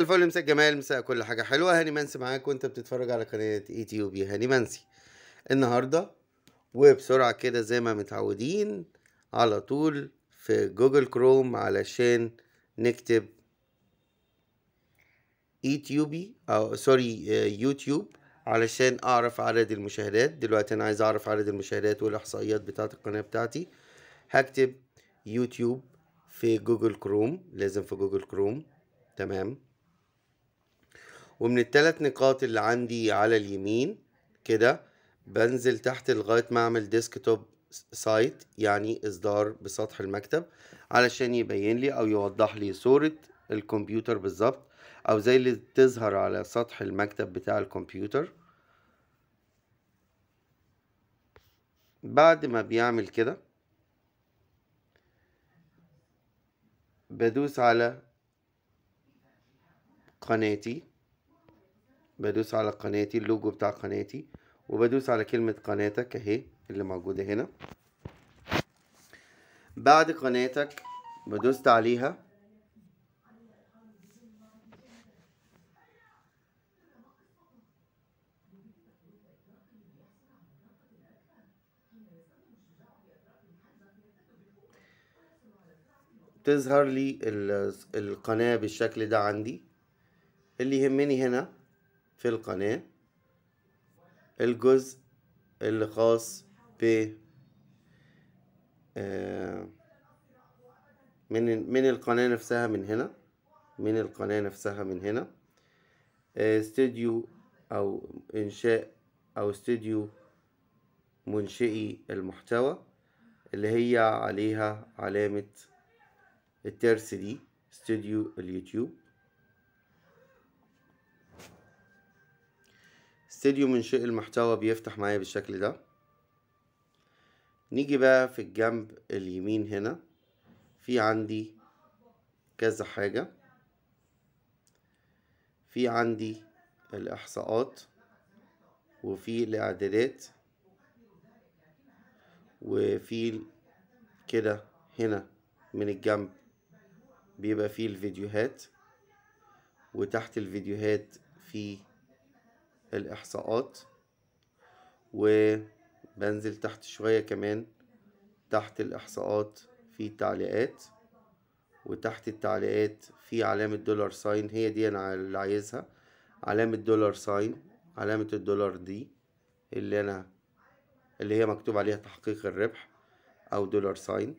الفل مساء جمال مساء كل حاجه حلوه هاني منسي معاك وانت بتتفرج على قناه اي تي بي هاني منسي النهارده وبسرعه كده زي ما متعودين على طول في جوجل كروم علشان نكتب ايتيوبي او سوري آه، يوتيوب علشان اعرف عدد المشاهدات دلوقتي انا عايز اعرف عدد المشاهدات والاحصائيات بتاعه القناه بتاعتي هكتب يوتيوب في جوجل كروم لازم في جوجل كروم تمام ومن الثلاث نقاط اللي عندي على اليمين كده بنزل تحت لغاية ما أعمل ديسكتوب سايت يعني إصدار بسطح المكتب علشان يبين لي أو يوضح لي صورة الكمبيوتر بالظبط أو زي اللي تظهر على سطح المكتب بتاع الكمبيوتر بعد ما بيعمل كده بدوس على قناتي بدوس على قناتي اللوجو بتاع قناتي وبدوس على كلمة قناتك اهي اللي موجودة هنا بعد قناتك بدوست عليها تظهر لي القناة بالشكل ده عندي اللي يهمني هنا في القناة الجزء اللي خاص ب آه، من من القناة نفسها من هنا من القناة نفسها من هنا آه، استوديو أو إنشاء أو استوديو منشئي المحتوى اللي هي عليها علامة الترس دي استوديو اليوتيوب استديو منشئ المحتوى بيفتح معايا بالشكل ده نيجي بقى في الجنب اليمين هنا في عندي كذا حاجة في عندي الإحصاءات وفي الإعدادات وفي كده هنا من الجنب بيبقى فيه الفيديوهات وتحت الفيديوهات في الإحصاءات وبنزل تحت شوية كمان تحت الإحصاءات في التعليقات وتحت التعليقات في علامة دولار ساين هي دي أنا اللي عايزها علامة دولار ساين علامة الدولار دي اللي أنا اللي هي مكتوب عليها تحقيق الربح أو دولار ساين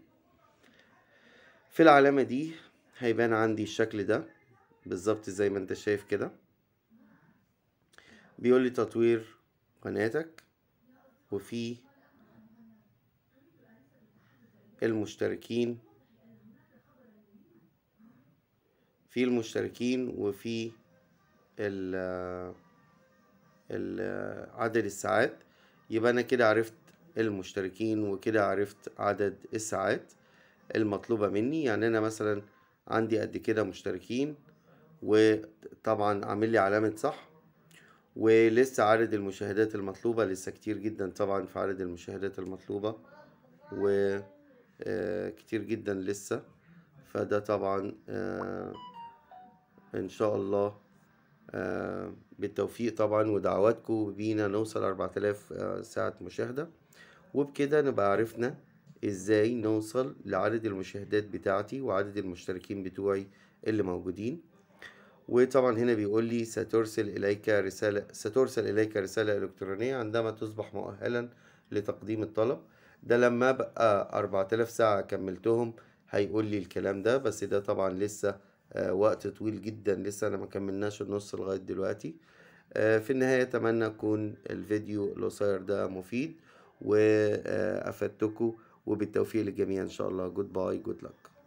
في العلامة دي هيبان عندي الشكل ده بالظبط زي ما انت شايف كده بيقول لي تطوير قناتك وفي المشتركين في المشتركين وفي ال عدد الساعات يبقى انا كده عرفت المشتركين وكده عرفت عدد الساعات المطلوبة مني يعني انا مثلا عندي قد كده مشتركين وطبعا عامل لي علامة صح ولسه عدد المشاهدات المطلوبة لسه كتير جدا طبعا في عدد المشاهدات المطلوبة و آه، كتير جدا لسه فده طبعا آه، ان شاء الله آه، بالتوفيق طبعا ودعواتكم بينا نوصل 4000 ساعة مشاهدة وبكده نبقى عرفنا ازاي نوصل لعدد المشاهدات بتاعتي وعدد المشتركين بتوعي اللي موجودين وطبعا هنا بيقول لي سترسل إليك رسالة سترسل إليك رسالة إلكترونية عندما تصبح مؤهلا لتقديم الطلب ده لما بقى 4000 ساعة كملتهم هيقول لي الكلام ده بس ده طبعا لسه آه، وقت طويل جدا لسه أنا ما كملناش النص لغاية دلوقتي آه، في النهاية أتمنى يكون الفيديو القصير ده مفيد وأفدتكم وبالتوفيق للجميع إن شاء الله جود باي جود لك